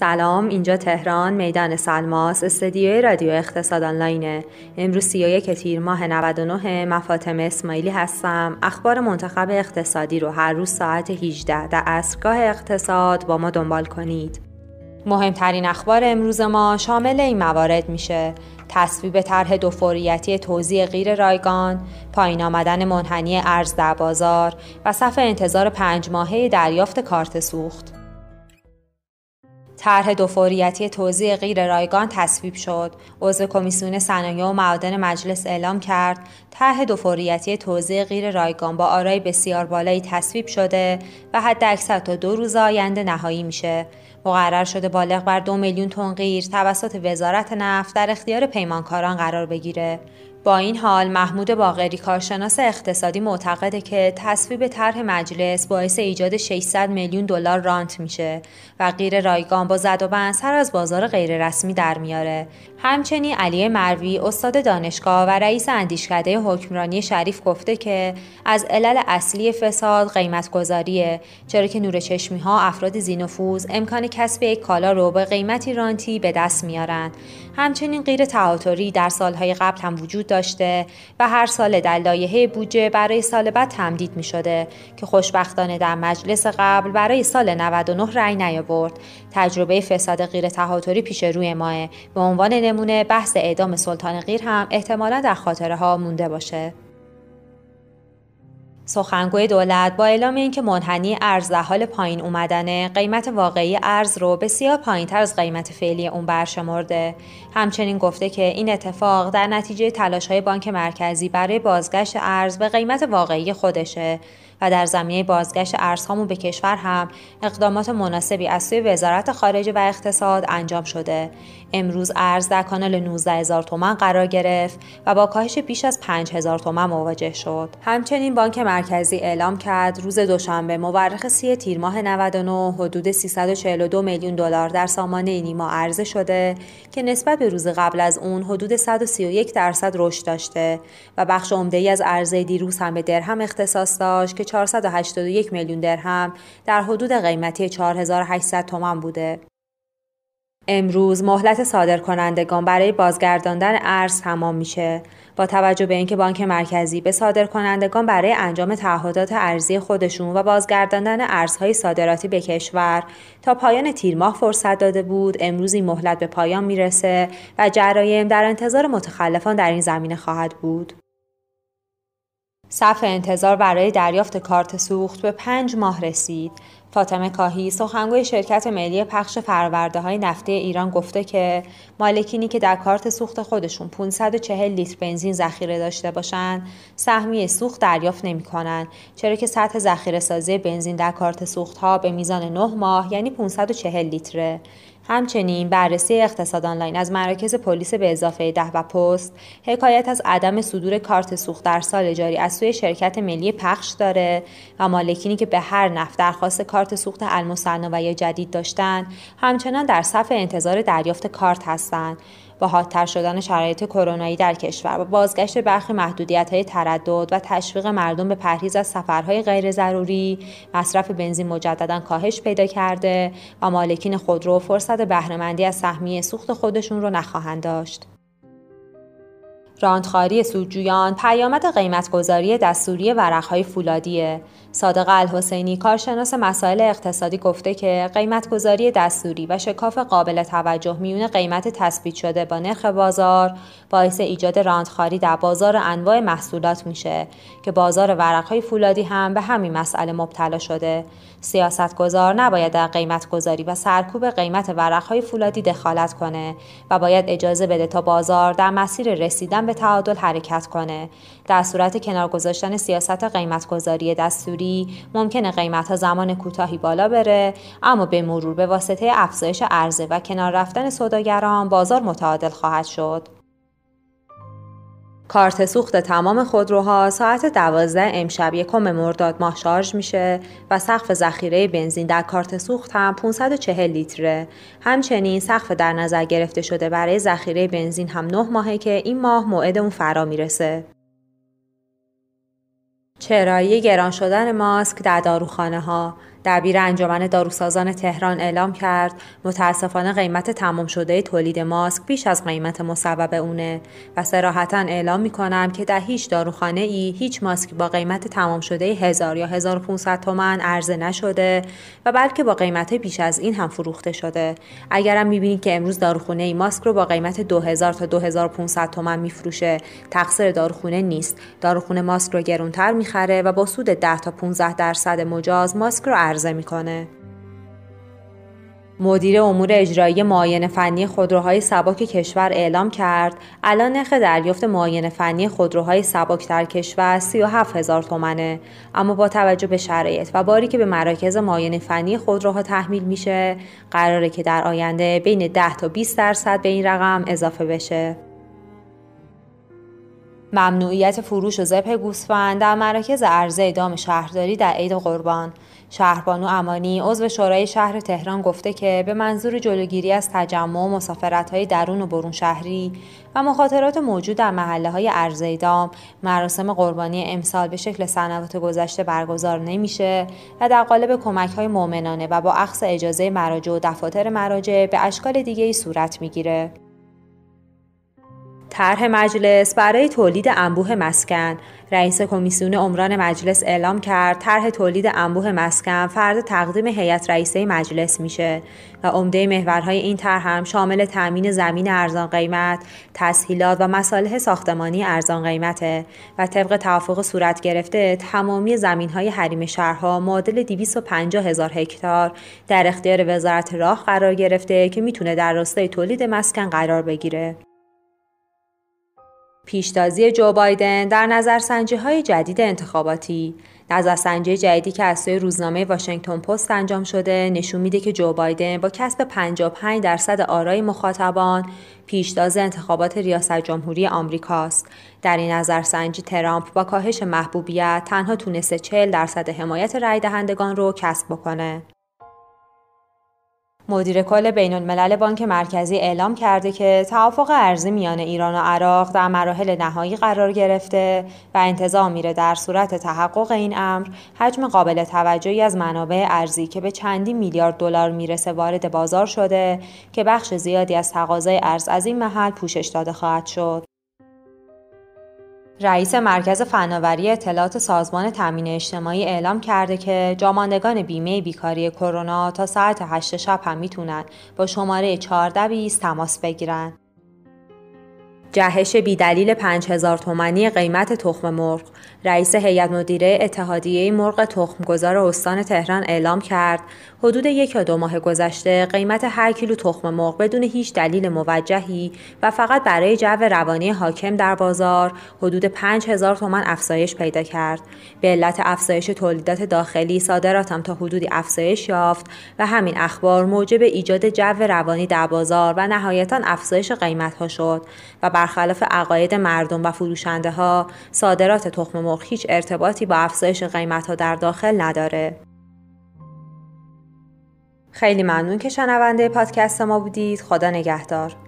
سلام اینجا تهران میدان سلماس استدیوی رادیو اقتصاد آنلاینه امروز 31 تیر ماه 99 مفاتم اسماعیلی هستم اخبار منتخب اقتصادی رو هر روز ساعت 18 در اصرگاه اقتصاد با ما دنبال کنید مهمترین اخبار امروز ما شامل این موارد میشه تصویب طرح دو فوریتی توزیع غیر رایگان، پایین آمدن منحنی ارز در بازار و صف انتظار پنج ماهه دریافت کارت سوخت. طرح دوفوریتی توزیع غیر رایگان تصویب شد عضو کمیسیون صنایع و معادن مجلس اعلام کرد طرح دوفوریتی توزیع غیر رایگان با آرای بسیار بالایی تصویب شده و اکثر تا دو روز آینده نهایی میشه مقرر شده بالغ بر دو میلیون تن غیر توسط وزارت نفت در اختیار پیمانکاران قرار بگیره با این حال محمود باقری کارشناس اقتصادی معتقده که تصویب طرح مجلس باعث ایجاد 600 میلیون دلار رانت میشه و غیر رایگان با زد و سر از بازار غیررسمی در میاره همچنین علی مروی استاد دانشگاه و رئیس اندیشکده حکمرانی شریف گفته که از علل اصلی فساد گذاریه چرا که نور چشمی ها افراد زینوفوز امکان کسب یک کالا رو به قیمتی رانتی به دست میارن همچنین غیر تعاطری در سالهای قبل هم وجود داشته و هر سال در لایحه بودجه برای سال بعد تمدید می شده که خوشبختانه در مجلس قبل برای سال 99 رأی نیاورد تجربه فساد غیر تعاطری پیش روی ماه به عنوان بحث اعدام سلطان غیر هم احتمالا در خاطره ها مونده باشه سخنگوی دولت با اعلام اینکه منحنی ارز در حال پایین اومدنه قیمت واقعی ارز رو بسیار تر از قیمت فعلی اون برشمرده همچنین گفته که این اتفاق در نتیجه تلاش های بانک مرکزی برای بازگشت ارز به قیمت واقعی خودشه و در زمینه بازگشت ارزهامون به کشور هم اقدامات مناسبی از سوی وزارت خارجه و اقتصاد انجام شده امروز ارز در کانال 19 هزار تومن قرار گرفت و با کاهش بیش از 5 هزار تومن مواجه شد همچنین بانک مرکزی اعلام کرد روز دوشنبه مورخ سی تیر ماه 99 حدود 342 میلیون دلار در سامانه نیما عرضه شده که نسبت به روز قبل از اون حدود 131 درصد رشد داشته و بخش عمده ای از عرضه دیروز هم به درهم اختصاص داشت که 481 میلیون درهم در حدود قیمتی 4800 تومان بوده امروز مهلت کنندگان برای بازگرداندن ارز تمام میشه با توجه به اینکه بانک مرکزی به کنندگان برای انجام تعهدات ارزی خودشون و بازگرداندن ارزهای صادراتی به کشور تا پایان تیر ماه فرصت داده بود امروز این مهلت به پایان میرسه و جرایم در انتظار متخلفان در این زمینه خواهد بود صف انتظار برای دریافت کارت سوخت به پنج ماه رسید. فاطمه کاهی سخنگوی شرکت ملی پخش فرورده های نفتی ایران گفته که مالکینی که در کارت سوخت خودشون 540 لیتر بنزین ذخیره داشته باشند سهمی سوخت دریافت نمی کنن چرا که سطح ذخیره سازی بنزین در کارت سوخت ها به میزان 9 ماه یعنی 540 لیتره همچنین بررسی اقتصاد آنلاین از مراکز پلیس به اضافه ده و پست حکایت از عدم صدور کارت سوخت در سال جاری از سوی شرکت ملی پخش داره و مالکینی که به هر نفت درخواست کارت سوخت المصنا و یا جدید داشتند همچنان در صف انتظار دریافت کارت هستند با حادتر شدن شرایط کرونایی در کشور و بازگشت برخی محدودیت های تردد و تشویق مردم به پرهیز از سفرهای غیر ضروری مصرف بنزین مجددا کاهش پیدا کرده و مالکین خودرو فرصت بهرهمندی از سهمیه سوخت خودشون رو نخواهند داشت راندخاری سودجویان پیامد قیمتگذاری دستوری ورقهای فولادیه صادق الحسینی کارشناس مسائل اقتصادی گفته که قیمتگذاری دستوری و شکاف قابل توجه میون قیمت تثبیت شده با نرخ بازار باعث ایجاد راندخاری در بازار انواع محصولات میشه که بازار ورقهای فولادی هم به همین مسئله مبتلا شده سیاستگذار نباید در قیمتگذاری و سرکوب قیمت ورقهای فولادی دخالت کنه و باید اجازه بده تا بازار در مسیر رسیدن به تعادل حرکت کنه در صورت کنار گذاشتن سیاست قیمتگذاری دستوری ممکنه قیمت ها زمان کوتاهی بالا بره اما به مرور به واسطه افزایش عرضه و کنار رفتن سوداگران بازار متعادل خواهد شد کارت سوخت تمام خودروها ساعت 12 امشب یکم مرداد ماه شارژ میشه و سقف ذخیره بنزین در کارت سوخت هم 540 لیتره. همچنین سقف در نظر گرفته شده برای ذخیره بنزین هم 9 ماهه که این ماه موعد اون فرا میرسه. چرایی گران شدن ماسک در داروخانه ها دبیر انجمن داروسازان تهران اعلام کرد متاسفانه قیمت تمام شده تولید ماسک بیش از قیمت مصوب اونه و سراحتا اعلام می کنم که در هیچ داروخانه ای هیچ ماسک با قیمت تمام شده 1000 یا 1500 تومن عرضه نشده و بلکه با قیمت بیش از این هم فروخته شده اگرم میبینید که امروز داروخانه ای ماسک رو با قیمت 2000 تا 2500 تومن میفروشه تقصیر داروخونه نیست داروخونه ماسک رو گرونتر میخره و با سود 10 تا 15 درصد مجاز ماسک رو میکنه. مدیر امور اجرایی معاین فنی خودروهای سباک کشور اعلام کرد الان نرخ دریافت معاین فنی خودروهای سباک در کشور 37 هزار تومنه اما با توجه به شرایط و باری که به مراکز معاین فنی خودروها تحمیل میشه قراره که در آینده بین 10 تا 20 درصد به این رقم اضافه بشه ممنوعیت فروش و ذبح گوسفند در مراکز عرضه دام شهرداری در عید قربان شهربانو امانی عضو شورای شهر تهران گفته که به منظور جلوگیری از تجمع و مسافرت‌های درون و برون شهری و مخاطرات موجود در محله های عرضه دام مراسم قربانی امسال به شکل سنوات گذشته برگزار نمیشه و در قالب کمک های مؤمنانه و با عقص اجازه مراجع و دفاتر مراجع به اشکال دیگه ای صورت میگیره. طرح مجلس برای تولید انبوه مسکن رئیس کمیسیون عمران مجلس اعلام کرد طرح تولید انبوه مسکن فرد تقدیم هیئت رئیسه مجلس میشه و عمده محورهای این طرح هم شامل تامین زمین ارزان قیمت، تسهیلات و مصالح ساختمانی ارزان قیمته و طبق توافق صورت گرفته تمامی زمینهای حریم شهرها معادل 250 هزار هکتار در اختیار وزارت راه قرار گرفته که میتونه در راستای تولید مسکن قرار بگیره. پیشتازی جو بایدن در نظرسنجی های جدید انتخاباتی نظرسنجی جدیدی که از سوی روزنامه واشنگتن پست انجام شده نشون میده که جو بایدن با کسب 55 درصد آرای مخاطبان پیشتاز انتخابات ریاست جمهوری آمریکاست. در این نظرسنجی ترامپ با کاهش محبوبیت تنها تونسته 40 درصد حمایت رای دهندگان رو کسب بکنه. مدیر کل بین الملل بانک مرکزی اعلام کرده که توافق ارزی میان ایران و عراق در مراحل نهایی قرار گرفته و انتظار میره در صورت تحقق این امر حجم قابل توجهی از منابع ارزی که به چندین میلیارد دلار میرسه وارد بازار شده که بخش زیادی از تقاضای ارز از این محل پوشش داده خواهد شد رئیس مرکز فناوری اطلاعات سازمان تامین اجتماعی اعلام کرده که جاماندگان بیمه بیکاری کرونا تا ساعت 8 شب هم میتونن با شماره 1420 تماس بگیرند. جهش بیدلیل 5000 تومانی قیمت تخم مرغ رئیس هیئت مدیره اتحادیه مرغ تخمگذار استان تهران اعلام کرد حدود یک یا دو ماه گذشته قیمت هر کیلو تخم مرغ بدون هیچ دلیل موجهی و فقط برای جو روانی حاکم در بازار حدود 5000 تومان افزایش پیدا کرد به علت افزایش تولیدات داخلی صادراتم تا حدودی افزایش یافت و همین اخبار موجب ایجاد جو روانی در بازار و نهایتا افزایش قیمت ها شد و بر برخلاف عقاید مردم و فروشنده ها صادرات تخم مرغ هیچ ارتباطی با افزایش قیمت ها در داخل نداره. خیلی ممنون که شنونده پادکست ما بودید. خدا نگهدار.